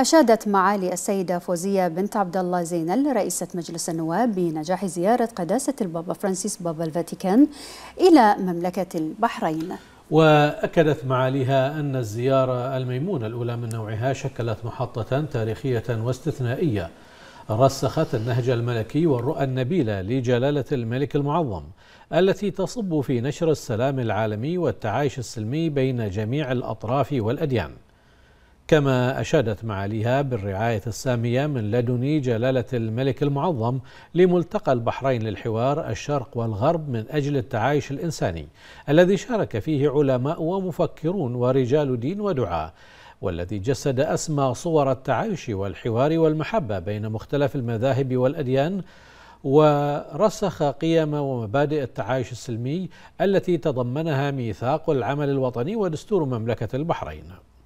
أشادت معالي السيدة فوزية بنت عبد الله زينل رئيسة مجلس النواب بنجاح زيارة قداسة البابا فرانسيس بابا الفاتيكان إلى مملكة البحرين وأكدت معاليها أن الزيارة الميمونة الأولى من نوعها شكلت محطة تاريخية واستثنائية رسخت النهج الملكي والرؤى النبيلة لجلالة الملك المعظم التي تصب في نشر السلام العالمي والتعايش السلمي بين جميع الأطراف والأديان كما أشادت معاليها بالرعاية السامية من لدن جلالة الملك المعظم لملتقى البحرين للحوار الشرق والغرب من أجل التعايش الإنساني الذي شارك فيه علماء ومفكرون ورجال دين ودعاة والذي جسد أسمى صور التعايش والحوار والمحبة بين مختلف المذاهب والأديان ورسخ قيم ومبادئ التعايش السلمي التي تضمنها ميثاق العمل الوطني ودستور مملكة البحرين